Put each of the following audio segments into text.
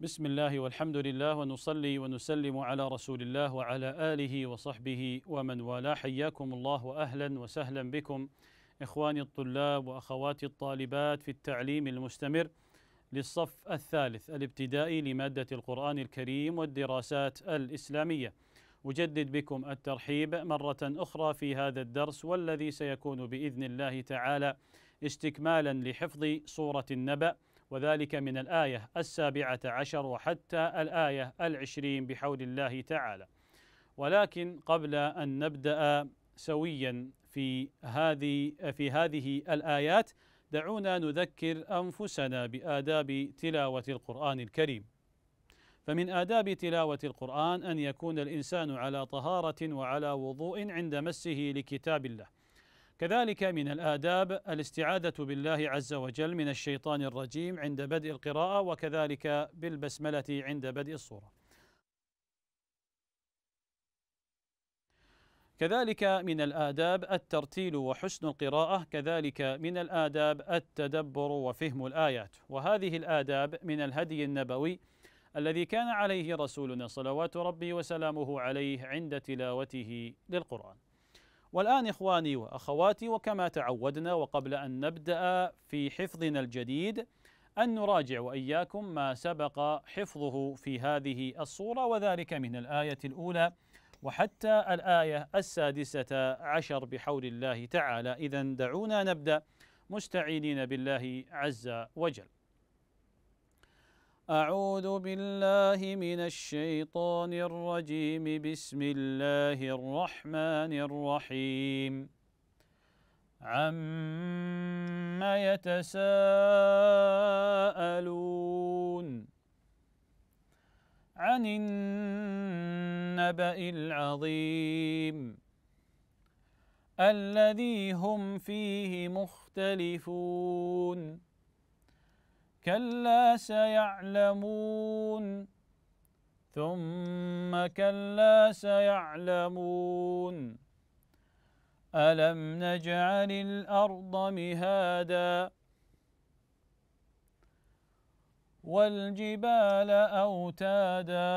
بسم الله والحمد لله ونصلي ونسلم على رسول الله وعلى آله وصحبه ومن والاه حياكم الله وأهلا وسهلا بكم إخواني الطلاب وأخواتي الطالبات في التعليم المستمر للصف الثالث الابتدائي لمادة القرآن الكريم والدراسات الإسلامية أجدد بكم الترحيب مرة أخرى في هذا الدرس والذي سيكون بإذن الله تعالى استكمالا لحفظ سورة النبأ وذلك من الآية السابعة عشر وحتى الآية العشرين بحول الله تعالى ولكن قبل أن نبدأ سويا في هذه في هذه الآيات دعونا نذكر أنفسنا بآداب تلاوة القرآن الكريم فمن آداب تلاوة القرآن أن يكون الإنسان على طهارة وعلى وضوء عند مسه لكتاب الله كذلك من الآداب الاستعاذة بالله عز وجل من الشيطان الرجيم عند بدء القراءة وكذلك بالبسملة عند بدء الصورة. كذلك من الآداب الترتيل وحسن القراءة، كذلك من الآداب التدبر وفهم الآيات، وهذه الآداب من الهدي النبوي الذي كان عليه رسولنا صلوات ربي وسلامه عليه عند تلاوته للقرآن. والآن إخواني وأخواتي وكما تعودنا وقبل أن نبدأ في حفظنا الجديد أن نراجع وإياكم ما سبق حفظه في هذه الصورة وذلك من الآية الأولى وحتى الآية السادسة عشر بحول الله تعالى إذا دعونا نبدأ مستعينين بالله عز وجل أعوذ بالله من الشيطان الرجيم بسم الله الرحمن الرحيم عما يتساءلون عن النبأ العظيم الذي هم فيه مختلفون كلا سيعلمون ثم كلا سيعلمون ألم نجعل الأرض مهادا والجبال أوتادا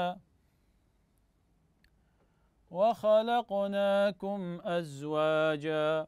وخلقناكم أزواجاً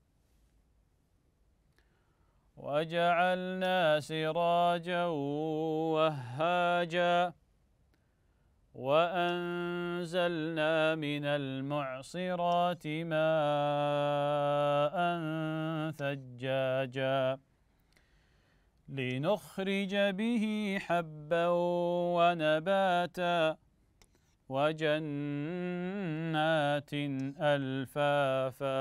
وجعلنا سراجا وهاجا وأنزلنا من المعصرات ماء ثجاجا لنخرج به حبا ونباتا وجنات ألفافا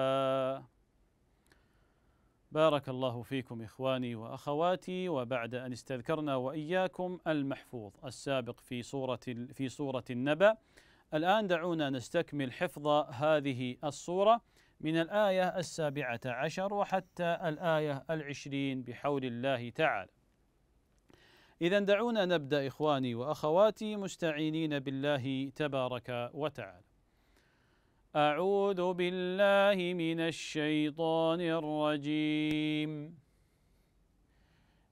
بارك الله فيكم إخواني وأخواتي وبعد أن استذكرنا وإياكم المحفوظ السابق في سورة, في سورة النبأ الآن دعونا نستكمل حفظ هذه الصورة من الآية السابعة عشر وحتى الآية العشرين بحول الله تعالى إذا دعونا نبدأ إخواني وأخواتي مستعينين بالله تبارك وتعالى أعوذ بالله من الشيطان الرجيم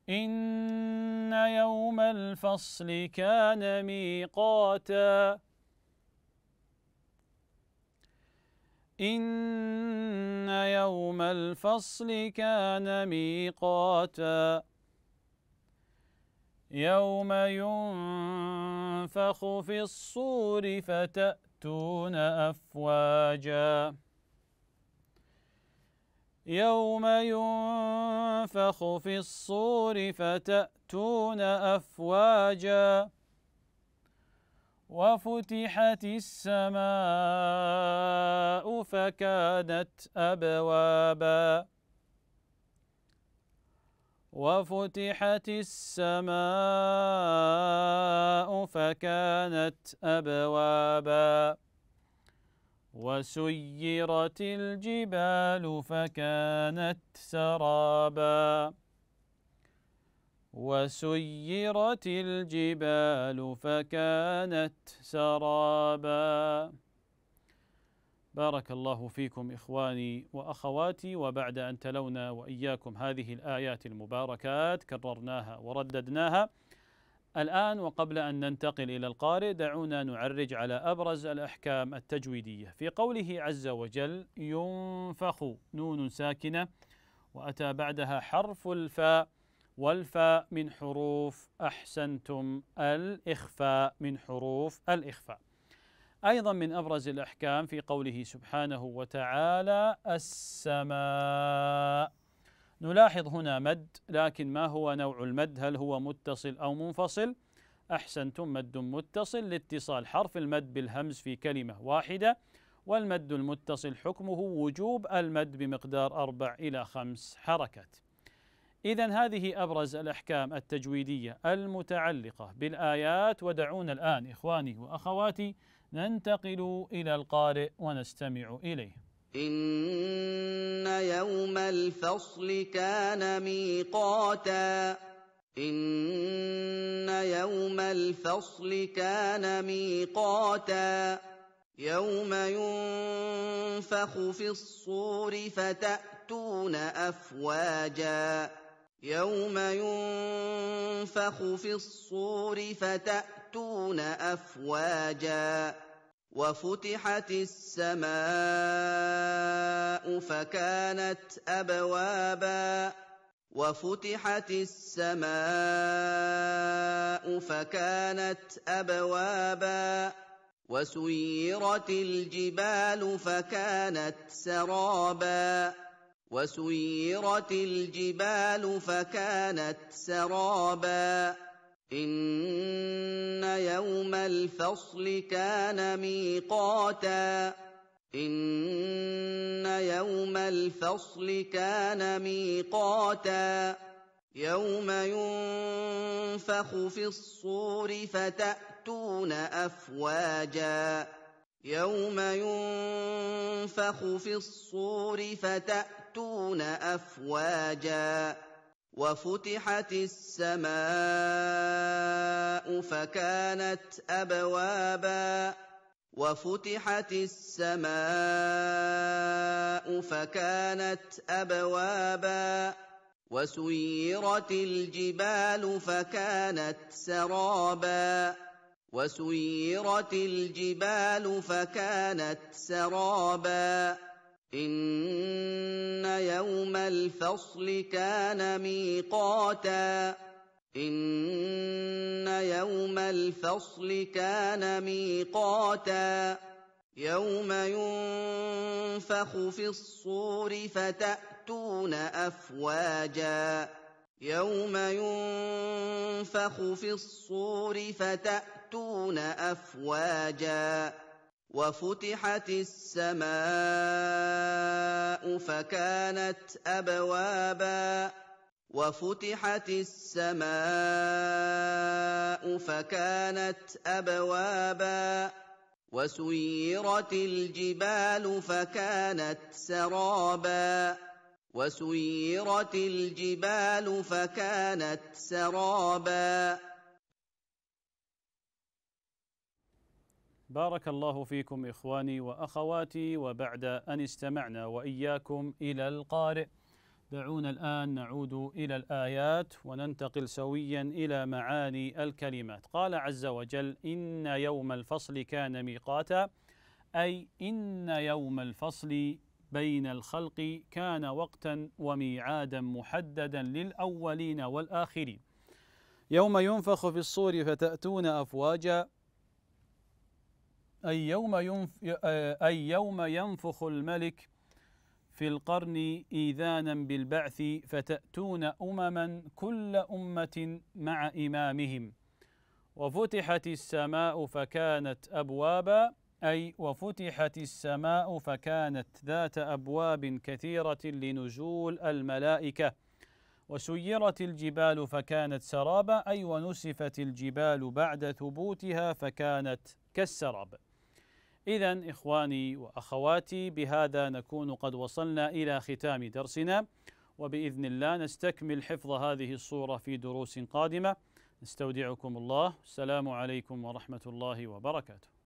إن يوم الفصل كان ميقاتا إن يوم الفصل كان ميقاتا يوم ينفخ في الصور فتأتي يأتون أفواجا يوم ينفخ في الصور فتأتون أفواجا وفتحت السماء فكانت أبوابا وفتحت السماء فكانت أبوابا وسيرت الجبال فكانت سرابا وسيرت الجبال فكانت سرابا بارك الله فيكم إخواني وأخواتي وبعد أن تلونا وإياكم هذه الآيات المباركات كررناها ورددناها الآن وقبل أن ننتقل إلى القارئ دعونا نعرج على أبرز الأحكام التجويدية في قوله عز وجل ينفخ نون ساكنة وأتى بعدها حرف الفاء والفاء من حروف أحسنتم الإخفاء من حروف الإخفاء أيضا من أبرز الأحكام في قوله سبحانه وتعالى السماء نلاحظ هنا مد لكن ما هو نوع المد هل هو متصل أو منفصل أحسنتم مد متصل لاتصال حرف المد بالهمز في كلمة واحدة والمد المتصل حكمه وجوب المد بمقدار أربع إلى خمس حركات إذا هذه أبرز الأحكام التجويدية المتعلقة بالآيات ودعونا الآن إخواني وأخواتي ننتقل إلى القارئ ونستمع إليه إن يوم الفصل كان ميقاتا إن يوم الفصل كان ميقاتا يوم ينفخ في الصور فتأتون أفواجاً يوم ينفخ في الصور فتاتون افواجا وفتحت السماء فكانت ابوابا وفتحت السماء فكانت ابوابا وسيرت الجبال فكانت سرابا وسيرت الجبال فكانت سرابا ان يوم الفصل كان ميقاتا ان يوم الفصل كان ميقاتا يوم ينفخ في الصور فتاتون افواجا يوم ينفخ في الصور فتاتون افواجا وفتحت السماء فكانت ابوابا وفتحت السماء فكانت ابوابا وسيرت الجبال فكانت سرابا وسيرت الجبال فكانت سرابا ان يوم الفصل كان ميقاتا ان يوم الفصل كان ميقاتا يوم ينفخ في الصور فتاتون افواجا يوم ينفخ في الصور فتاتون افواجا وفتحت السماء فكانت ابوابا وفتحت السماء فكانت ابوابا وسيرت الجبال فكانت سرابا وسيرت الجبال فكانت سرابا بارك الله فيكم اخواني واخواتي وبعد ان استمعنا واياكم الى القارئ دعونا الان نعود الى الايات وننتقل سويا الى معاني الكلمات قال عز وجل ان يوم الفصل كان ميقاتا اي ان يوم الفصل بين الخلق كان وقتا وميعادا محددا للاولين والاخرين يوم ينفخ في الصور فتاتون افواجا اي يوم ينف اي يوم ينفخ الملك في القرن ايذانا بالبعث فتاتون امما كل امه مع امامهم وفتحت السماء فكانت ابوابا أي وفتحت السماء فكانت ذات أبواب كثيرة لنزول الملائكة وسيرت الجبال فكانت سرابا أي ونسفت الجبال بعد ثبوتها فكانت كالسراب إذا إخواني وأخواتي بهذا نكون قد وصلنا إلى ختام درسنا وبإذن الله نستكمل حفظ هذه الصورة في دروس قادمة نستودعكم الله السلام عليكم ورحمة الله وبركاته